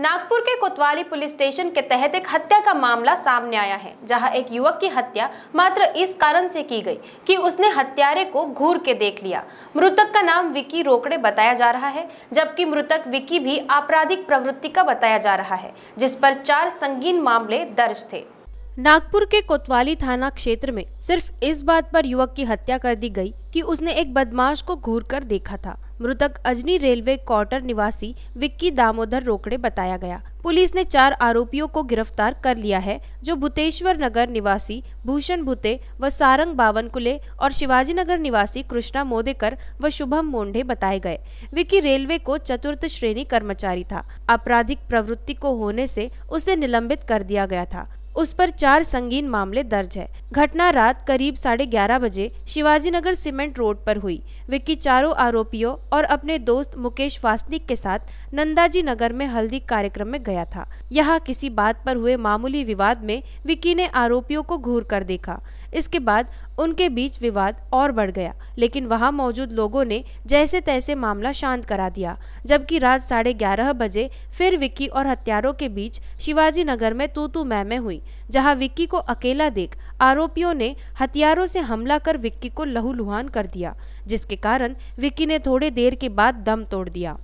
नागपुर के कोतवाली police station के तहत एक हत्या का मामला सामने आया है जहां एक युवक की हत्या मात्र इस कारण से की गई कि उसने हत्यारे को घूर के देख लिया मृतक का नाम विकी रोकड़े बताया जा रहा है जबकि मृतक विकी भी आपराधिक प्रवृत्ति का बताया जा रहा है जिस पर चार संगीन मामले दर्ज थे नागपुर के कोतवाली थाना क्षेत्र में सिर्फ इस बात पर युवक की हत्या कर दी गई कि उसने एक बदमाश को घूर कर देखा था मृतक अजनी रेलवे क्वार्टर निवासी विक्की दामोदर रोकड़े बताया गया पुलिस ने चार आरोपियों को गिरफ्तार कर लिया है जो भूतेश्वर नगर निवासी भूषण भूते व सारंग बावनकुले और शिवाजी नगर निवासी कृष्णा मोदेकर व शुभम मोंडे बताए गए विक्की रेलवे को चतुर्थ श्रेणी कर्मचारी था आपराधिक प्रवृत्ति को होने से उसे निलंबित कर दिया गया था उस पर चार संगीन मामले दर्ज है घटना रात करीब साढ़े ग्यारह बजे शिवाजी नगर सीमेंट रोड पर हुई विक्की चारों आरोपियों और अपने दोस्त मुकेश वासनिक के साथ नंदाजी नगर में हल्दी कार्यक्रम में गया था यहाँ किसी बात पर हुए मामूली विवाद में विक्की ने आरोपियों को घूर कर देखा इसके बाद उनके बीच विवाद और बढ़ गया लेकिन वहाँ मौजूद लोगों ने जैसे तैसे मामला शांत करा दिया जबकि रात साढ़े ग्यारह बजे फिर विक्की और हत्यारों के बीच शिवाजी नगर में तू तू मैं में हुई जहां विक्की को अकेला देख आरोपियों ने हथियारों से हमला कर विक्की को लहूलुहान कर दिया जिसके कारण विक्की ने थोड़ी देर के बाद दम तोड़ दिया